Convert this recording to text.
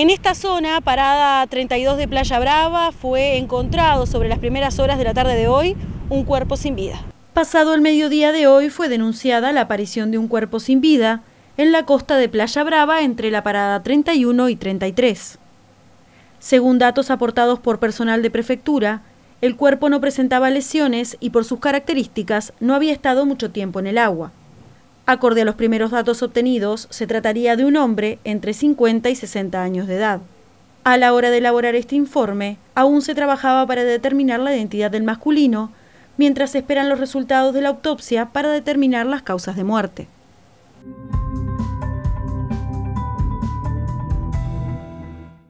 En esta zona, parada 32 de Playa Brava, fue encontrado sobre las primeras horas de la tarde de hoy un cuerpo sin vida. Pasado el mediodía de hoy fue denunciada la aparición de un cuerpo sin vida en la costa de Playa Brava entre la parada 31 y 33. Según datos aportados por personal de prefectura, el cuerpo no presentaba lesiones y por sus características no había estado mucho tiempo en el agua. Acorde a los primeros datos obtenidos, se trataría de un hombre entre 50 y 60 años de edad. A la hora de elaborar este informe, aún se trabajaba para determinar la identidad del masculino, mientras se esperan los resultados de la autopsia para determinar las causas de muerte.